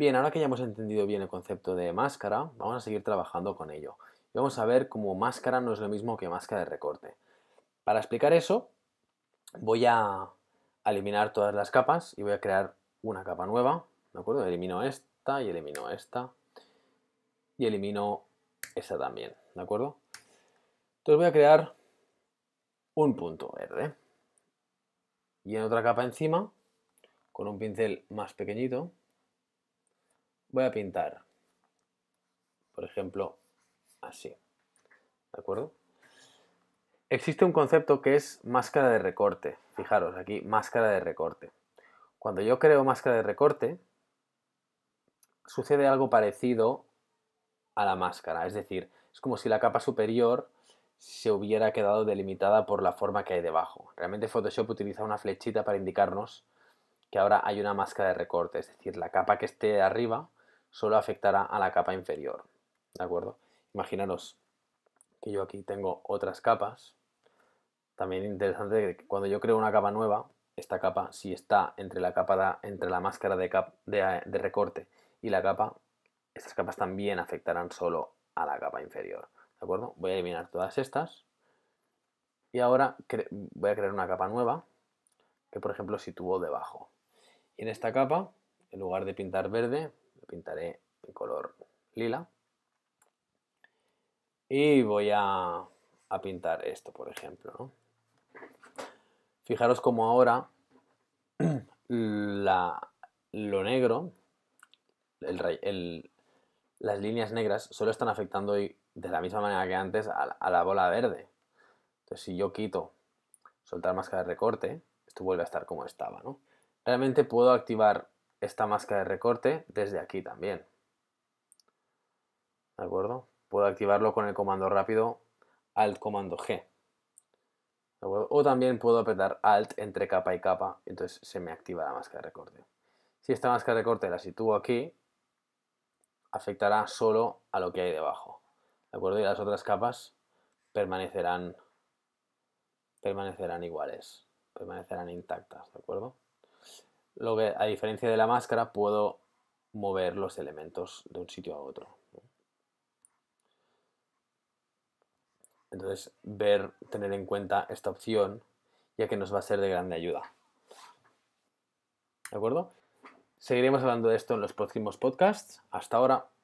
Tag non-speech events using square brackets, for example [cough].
Bien, ahora que ya hemos entendido bien el concepto de máscara, vamos a seguir trabajando con ello. vamos a ver cómo máscara no es lo mismo que máscara de recorte. Para explicar eso, voy a eliminar todas las capas y voy a crear una capa nueva, ¿de acuerdo? Elimino esta y elimino esta y elimino esta también, ¿de acuerdo? Entonces voy a crear un punto verde y en otra capa encima, con un pincel más pequeñito, voy a pintar, por ejemplo, así. ¿De acuerdo? Existe un concepto que es máscara de recorte. Fijaros, aquí máscara de recorte. Cuando yo creo máscara de recorte, sucede algo parecido a la máscara. Es decir, es como si la capa superior se hubiera quedado delimitada por la forma que hay debajo. Realmente Photoshop utiliza una flechita para indicarnos que ahora hay una máscara de recorte, es decir, la capa que esté arriba solo afectará a la capa inferior. ¿De acuerdo? Imaginaros que yo aquí tengo otras capas. También interesante que cuando yo creo una capa nueva, esta capa, si está entre la capa entre la máscara de, de, recorte y la capa, estas capas también afectarán solo a la capa inferior. ¿De acuerdo? Voy a eliminar todas estas. Y ahora voy a crear una capa nueva que, por ejemplo, sitúo debajo. Y en esta capa, en lugar de pintar verde, pintaré en color lila. Y voy a, pintar esto, por ejemplo. Fijaros como ahora [clears throat] la, lo negro, el, las líneas negras, solo están afectando de la misma manera que antes a, la bola verde. Entonces, si yo quito soltar máscara de recorte, esto vuelve a estar como estaba, ¿no? Realmente puedo activar esta máscara de recorte desde aquí también. ¿De acuerdo? Puedo activarlo con el comando rápido Alt comando G. ¿De acuerdo? O también puedo apretar Alt entre capa y capa, entonces se me activa la máscara de recorte. Si esta máscara de recorte la sitúo aquí, afectará solo a lo que hay debajo. ¿De acuerdo? Y las otras capas permanecerán, permanecerán iguales, permanecerán intactas. ¿De acuerdo? lo que, a diferencia de la máscara, puedo mover los elementos de un sitio a otro. Entonces, ver, tener en cuenta esta opción, ya que nos va a ser de grande ayuda. ¿De acuerdo? Seguiremos hablando de esto en los próximos podcasts. Hasta ahora.